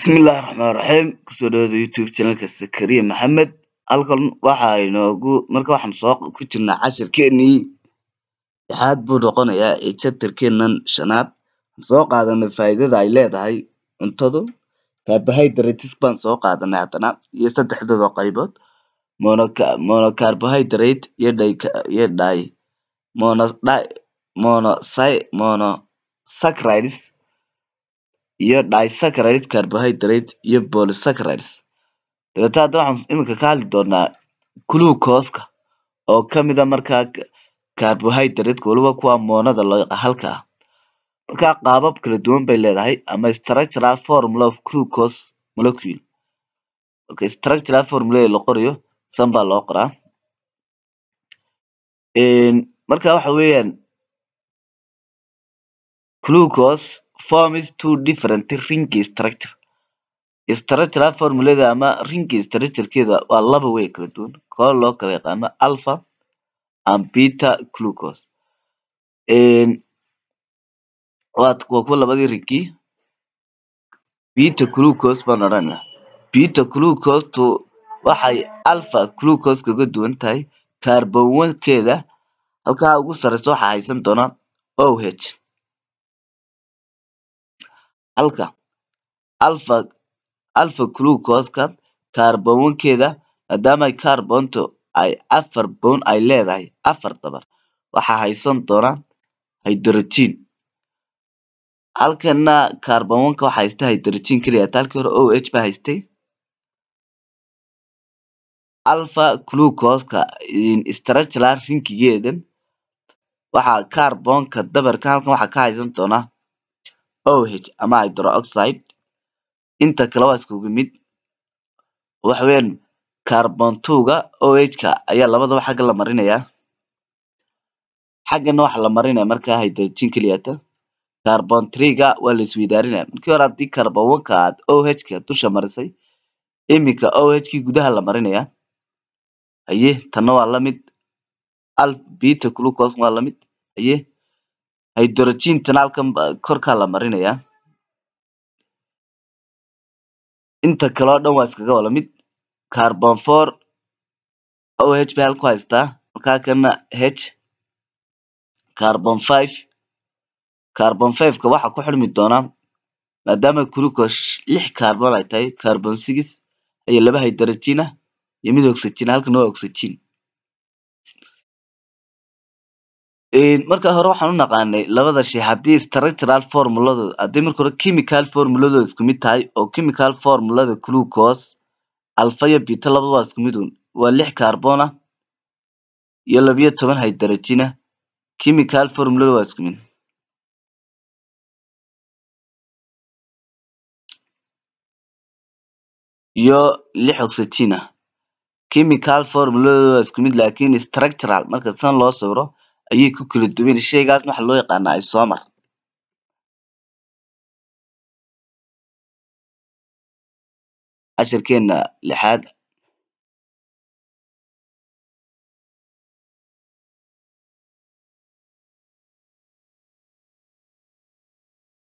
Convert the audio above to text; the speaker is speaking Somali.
Bismillahi Rahmaani Rahiim kusoo dhawaada YouTube channelka Zakaria Maxamed halkan waxaa inoogu marka waxaan soo ku jirnaa cashirkeenii lixaad buu noqonayaa ee chapterkeenan shanaad soo qaadanay faaidada ay leedahay cuntadu carbohydrates baan soo qaadanay hadana iyo saddexdooda qaybood monocarbohydrate iyo monosaccharides iyo disaccharides carbohydrate iyo polysaccharides dabeetana hadda waxaan iminka ka hadli doonaa glucose-ka oo kamid ah markaa carbohydrate waliba kuwa moonada halka ah. markaa qaabab kala duwan bay leedahay ama structural formula of glucose molecule marka structural formula la qorayo san baa loo qoraa marka waxa weeyaan Glucose forms two different ring structures. Structural formuladeeda ama ring structurekeeda waa laba way kala duwan koo loo kala yaqaano alpha and beta glucose. Waa kuwa labadii ringi beta glucose baan odhanaa. beta glucose waxay alpha glucose kaga duwan tahay kaarboonkeeda halka ugu sareyso waxaa haysan doonaa OH. Halka alfa gulukoska kaarboonkeeda maadaama kaarboontu ay afar boon ay leedahay afar dabar waxaa haysan doonaa haydrojiin halkana kaarboonka waxaa haysta haydrojiin kaliya hata halkii hore OH ba haystay alfa gulukoska istarajaal rinkigeeda waxaa kaarboonka dabarka halkan waxaa ka haysan doonaa OH ama hydro oxide inta kale waa iskugu mid waxa carbon kaarboon twoga OH-ka ayaa labadaba xaga la marinayaa xagana waxaa la marinayaa markaa hydrogen keliyata kaarboon threega waa la isweydaarinayaa markii hore haddii kaarboon wanka aad OH-ka dusha marisay iminka OH-kii gudaha la marinayaa haye tanna waa lamid mid alf beta glucose waa lamid mid Haydrojiinkan halkan korkaa la marinayaa inta kale oo dhan waa iskaga wada mid carbon for OH bay halkan ku haystaa halkaa kana H carbon fayf carbon faykana waxaa ku xidhmi doonaa maadaama gulukoos lix carbon ay tahay carbon sigis iyo laba haydrojiin ah iyo mid oxygen ah halkana oxygen marka hore waxaan u naqaanay labada shay haddii structural formuladood haddii marka hore chemical formuladood isku tahay oo chemical formulada glucose alfa iyo bita labada waa isku mid waa lix carbona ah iyo labiyo toban hydrogen ah chemical formulada waa isku iyo lix oxygen ah chemical formuladood waa isku laakiin structural marka san loo sawiro ayay ku kala duwan yihiin shaygaasna waxaa loo yaqaanaa isoomar casharkeena lixaad